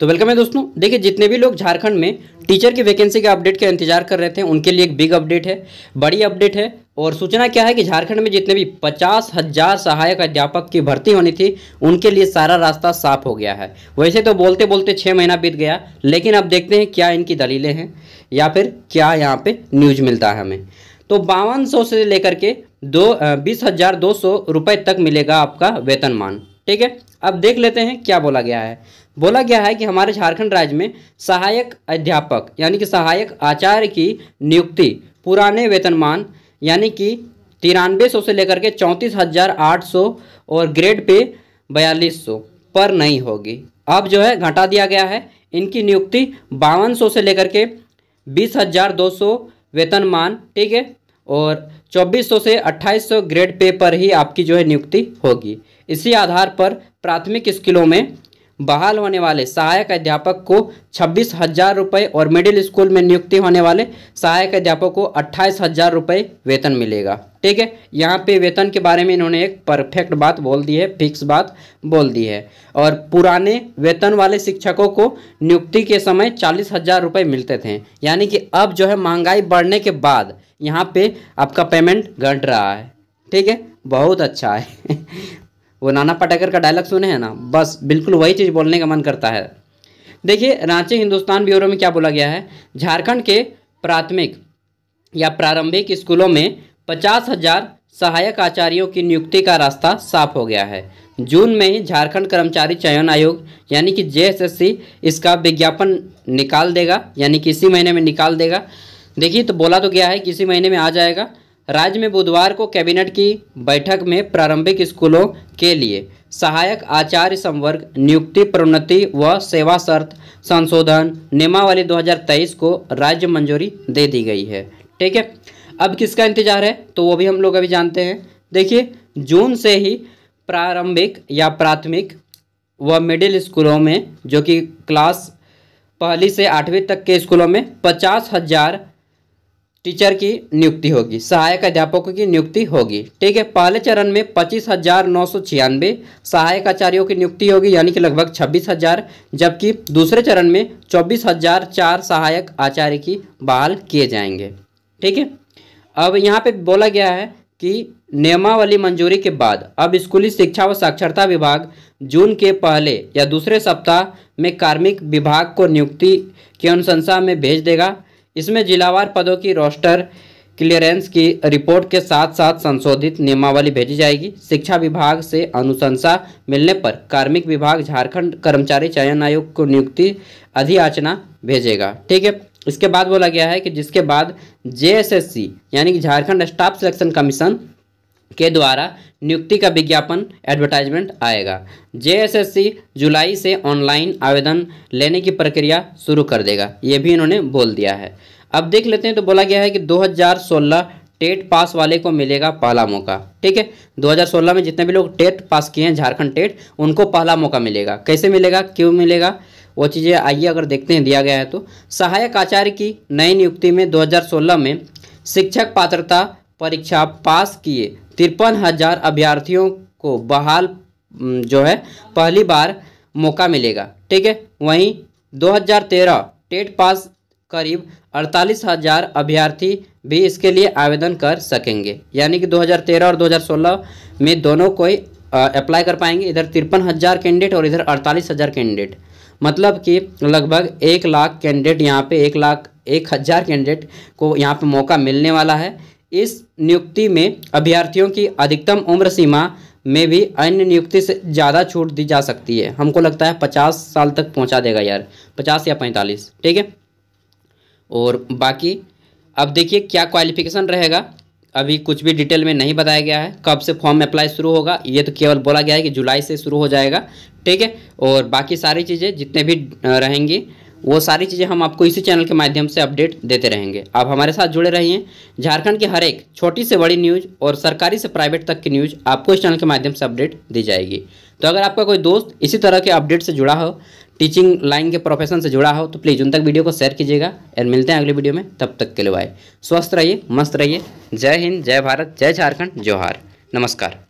तो वेलकम है दोस्तों देखिए जितने भी लोग झारखंड में टीचर की वैकेंसी के अपडेट का इंतजार कर रहे थे उनके लिए एक बिग अपडेट है बड़ी अपडेट है और सूचना क्या है कि झारखंड में जितने भी पचास हज़ार सहायक अध्यापक की भर्ती होनी थी उनके लिए सारा रास्ता साफ हो गया है वैसे तो बोलते बोलते छः महीना बीत गया लेकिन अब देखते हैं क्या इनकी दलीलें हैं या फिर क्या यहाँ पर न्यूज़ मिलता है हमें तो बावन से लेकर के दो बीस हज़ार दो सौ रुपये तक मिलेगा आपका वेतनमान ठीक है अब देख लेते हैं क्या बोला गया है बोला गया है कि हमारे झारखंड राज्य में सहायक अध्यापक यानी कि सहायक आचार्य की नियुक्ति पुराने वेतनमान यानी कि तिरानवे सौ से लेकर के चौंतीस हज़ार आठ सौ और ग्रेड पे बयालीस सौ पर नहीं होगी अब जो है घटा दिया गया है इनकी नियुक्ति बावन सौ से लेकर के बीस हज़ार दो सौ वेतनमान ठीक है और 2400 से 2800 ग्रेड पे पर ही आपकी जो है नियुक्ति होगी इसी आधार पर प्राथमिक स्कूलों में बहाल होने वाले सहायक अध्यापक को छब्बीस हज़ार रुपये और मिडिल स्कूल में नियुक्ति होने वाले सहायक अध्यापक को अट्ठाईस हज़ार रुपये वेतन मिलेगा ठीक है यहाँ पे वेतन के बारे में इन्होंने एक परफेक्ट बात बोल दी है फिक्स बात बोल दी है और पुराने वेतन वाले शिक्षकों को नियुक्ति के समय चालीस हज़ार रुपये मिलते थे यानी कि अब जो है महंगाई बढ़ने के बाद यहाँ पे आपका पेमेंट घट रहा है ठीक है बहुत अच्छा है वो नाना पटाकर का डायलॉग सुने हैं ना बस बिल्कुल वही चीज़ बोलने का मन करता है देखिए रांची हिंदुस्तान ब्यूरो में क्या बोला गया है झारखंड के प्राथमिक या प्रारंभिक स्कूलों में पचास हजार सहायक आचार्यों की नियुक्ति का रास्ता साफ हो गया है जून में ही झारखंड कर्मचारी चयन आयोग यानी कि जेएसएससी इसका विज्ञापन निकाल देगा यानी कि इसी महीने में निकाल देगा देखिए तो बोला तो गया है किसी महीने में आ जाएगा राज्य में बुधवार को कैबिनेट की बैठक में प्रारंभिक स्कूलों के लिए सहायक आचार्य संवर्ग नियुक्ति प्रोन्नति व सेवा शर्त संशोधन नियमावली 2023 को राज्य मंजूरी दे दी गई है ठीक है अब किसका इंतजार है तो वो भी हम लोग अभी जानते हैं देखिए जून से ही प्रारंभिक या प्राथमिक व मिडिल स्कूलों में जो कि क्लास पहली से आठवीं तक के स्कूलों में पचास हज़ार टीचर की नियुक्ति होगी सहायक अध्यापकों की नियुक्ति होगी ठीक है पहले चरण में पच्चीस हजार नौ सौ छियानवे सहायक आचार्यों की नियुक्ति होगी यानी कि लगभग छब्बीस हजार जबकि दूसरे चरण में चौबीस हजार चार सहायक आचार्य की बहाल किए जाएंगे ठीक है अब यहाँ पे बोला गया है कि नियमावली मंजूरी के बाद अब स्कूली शिक्षा व साक्षरता विभाग जून के पहले या दूसरे सप्ताह में कार्मिक विभाग को नियुक्ति की अनुशंसा में भेज देगा इसमें जिलावार पदों की रोस्टर क्लियरेंस की रिपोर्ट के साथ साथ संशोधित नियमावली भेजी जाएगी शिक्षा विभाग से अनुशंसा मिलने पर कार्मिक विभाग झारखंड कर्मचारी चयन आयोग को नियुक्ति अधियाचना भेजेगा ठीक है इसके बाद बोला गया है कि जिसके बाद जेएसएससी यानी कि झारखंड स्टाफ सिलेक्शन कमीशन के द्वारा नियुक्ति का विज्ञापन एडवर्टाइजमेंट आएगा जेएसएससी जुलाई से ऑनलाइन आवेदन लेने की प्रक्रिया शुरू कर देगा ये भी इन्होंने बोल दिया है अब देख लेते हैं तो बोला गया है कि 2016 टेट पास वाले को मिलेगा पहला मौका ठीक है 2016 में जितने भी लोग टेट पास किए हैं झारखंड टेट उनको पहला मौका मिलेगा कैसे मिलेगा क्यों मिलेगा वो चीज़ें आइए अगर देखते हैं दिया गया है तो सहायक आचार्य की नई नियुक्ति में दो में शिक्षक पात्रता परीक्षा पास किए तिरपन हजार अभ्यर्थियों को बहाल जो है पहली बार मौका मिलेगा ठीक है वहीं 2013 टेट पास करीब अड़तालीस हज़ार अभ्यर्थी भी इसके लिए आवेदन कर सकेंगे यानी कि 2013 और 2016 में दोनों कोई अप्लाई कर पाएंगे इधर तिरपन हज़ार कैंडिडेट और इधर अड़तालीस हज़ार कैंडिडेट मतलब कि लगभग एक लाख कैंडिडेट यहाँ पे एक लाख एक हज़ार कैंडिडेट को यहाँ पे मौका मिलने वाला है इस नियुक्ति में अभ्यर्थियों की अधिकतम उम्र सीमा में भी अन्य नियुक्ति से ज़्यादा छूट दी जा सकती है हमको लगता है पचास साल तक पहुंचा देगा यार पचास या पैंतालीस ठीक है और बाकी अब देखिए क्या क्वालिफिकेशन रहेगा अभी कुछ भी डिटेल में नहीं बताया गया है कब से फॉर्म अप्लाई शुरू होगा ये तो केवल बोला गया है कि जुलाई से शुरू हो जाएगा ठीक है और बाकी सारी चीज़ें जितने भी रहेंगी वो सारी चीज़ें हम आपको इसी चैनल के माध्यम से अपडेट देते रहेंगे आप हमारे साथ जुड़े रहिए झारखंड की हर एक छोटी से बड़ी न्यूज़ और सरकारी से प्राइवेट तक की न्यूज़ आपको इस चैनल के माध्यम से अपडेट दी जाएगी तो अगर आपका कोई दोस्त इसी तरह के अपडेट से जुड़ा हो टीचिंग लाइन के प्रोफेशन से जुड़ा हो तो प्लीज़ उन तक वीडियो को शेयर कीजिएगा और मिलते हैं अगले वीडियो में तब तक के लिए बाय स्वस्थ रहिए मस्त रहिए जय हिंद जय भारत जय झारखंड जोहार नमस्कार